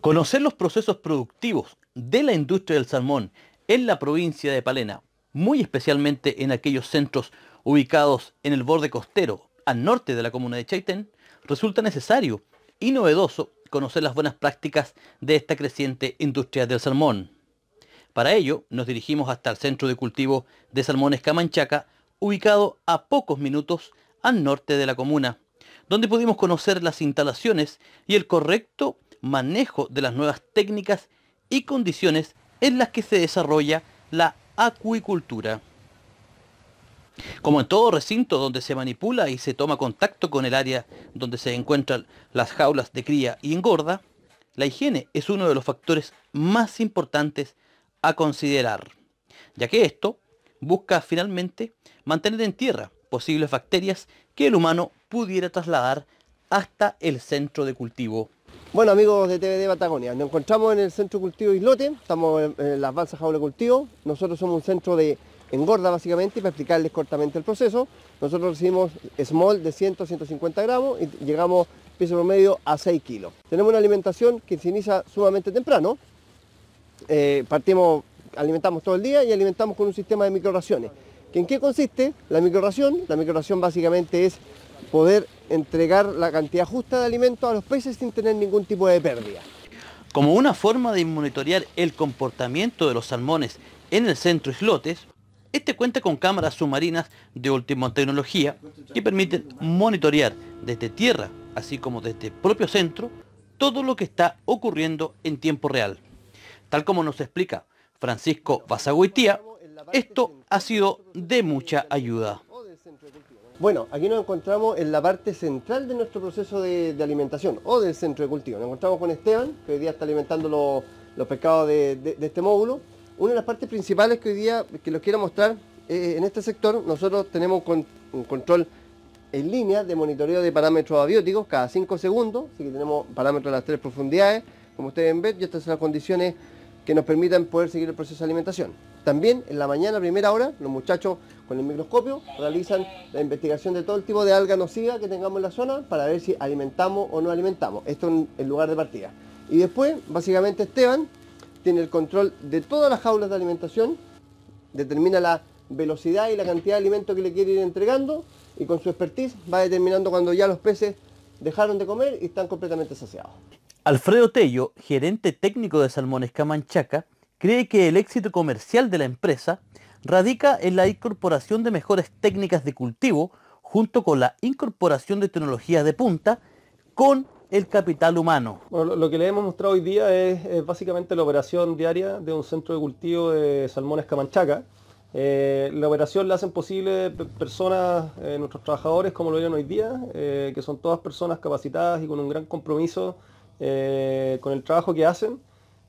Conocer los procesos productivos de la industria del salmón en la provincia de Palena, muy especialmente en aquellos centros ubicados en el borde costero, al norte de la comuna de Chaitén, resulta necesario y novedoso conocer las buenas prácticas de esta creciente industria del salmón. Para ello, nos dirigimos hasta el centro de cultivo de salmones Camanchaca, ubicado a pocos minutos al norte de la comuna, donde pudimos conocer las instalaciones y el correcto manejo de las nuevas técnicas y condiciones en las que se desarrolla la acuicultura. Como en todo recinto donde se manipula y se toma contacto con el área donde se encuentran las jaulas de cría y engorda, la higiene es uno de los factores más importantes a considerar, ya que esto busca finalmente mantener en tierra posibles bacterias que el humano pudiera trasladar hasta el centro de cultivo. Bueno amigos de TVD Patagonia, nos encontramos en el Centro Cultivo Islote, estamos en las balsas jaula cultivo, nosotros somos un centro de engorda básicamente para explicarles cortamente el proceso, nosotros recibimos small de 100 150 gramos y llegamos peso promedio a 6 kilos. Tenemos una alimentación que se inicia sumamente temprano, eh, partimos, alimentamos todo el día y alimentamos con un sistema de microraciones. ¿En qué consiste la microración? La microración básicamente es poder entregar la cantidad justa de alimentos a los peces sin tener ningún tipo de pérdida. Como una forma de monitorear el comportamiento de los salmones en el centro islotes, este cuenta con cámaras submarinas de última tecnología que permiten monitorear desde tierra, así como desde el propio centro, todo lo que está ocurriendo en tiempo real. Tal como nos explica Francisco Basagüitía, esto ha sido de mucha ayuda. Bueno, aquí nos encontramos en la parte central de nuestro proceso de, alimentación o del centro de cultivo. Nos encontramos con Esteban, que hoy día está alimentando los, pescados de, este módulo. Una de las partes principales que hoy día que los quiero mostrar eh, en este sector, nosotros tenemos un, control en línea de monitoreo de parámetros abióticos cada 5 segundos, así que tenemos parámetros de las tres profundidades, como ustedes ven, y estas son las condiciones que nos permitan poder seguir el proceso de alimentación. También en la mañana, a primera hora, los muchachos con el microscopio realizan la investigación de todo el tipo de alga nociva que tengamos en la zona para ver si alimentamos o no alimentamos. Esto es el lugar de partida. Y después, básicamente, Esteban tiene el control de todas las jaulas de alimentación, determina la velocidad y la cantidad de alimento que le quiere ir entregando y con su expertise va determinando cuando ya los peces dejaron de comer y están completamente saciados. Alfredo Tello, gerente técnico de Salmones Manchaca, cree que el éxito comercial de la empresa radica en la incorporación de mejores técnicas de cultivo junto con la incorporación de tecnologías de punta con el capital humano. lo que le hemos mostrado hoy día es, básicamente la operación diaria de un centro de cultivo de salmones camanchaca. Eh, la operación la hacen posible personas, eh, nuestros trabajadores, como lo vieron hoy día, eh, que son todas personas capacitadas y con un gran compromiso eh, con el trabajo que hacen.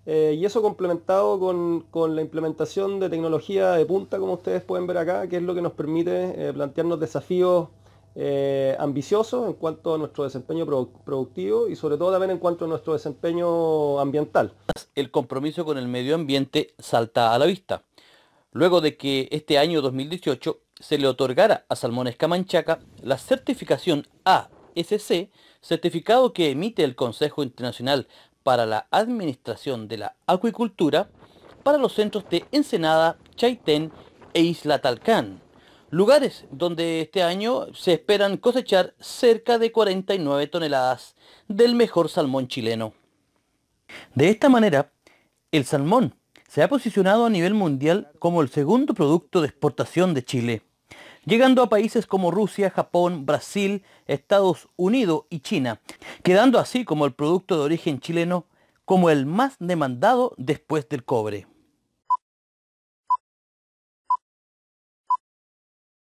Eh, y eso complementado con, la implementación de tecnología de punta, como ustedes pueden ver acá, que es lo que nos permite eh, plantearnos desafíos ambiciosos en cuanto a nuestro desempeño productivo y sobre todo también en cuanto a nuestro desempeño ambiental. El compromiso con el medio ambiente salta a la vista, luego de que este año 2018 se le otorgara a Salmones Camanchaca la certificación A SC, certificado que emite el Consejo Internacional para la Administración de la Acuicultura para los centros de Ensenada, Chaitén e Isla Talcán, lugares donde este año se esperan cosechar cerca de 49 toneladas del mejor salmón chileno. De esta manera, el salmón se ha posicionado a nivel mundial como el segundo producto de exportación de Chile llegando a países como Rusia, Japón, Brasil, Estados Unidos y China, quedando así como el producto de origen chileno como el más demandado después del cobre.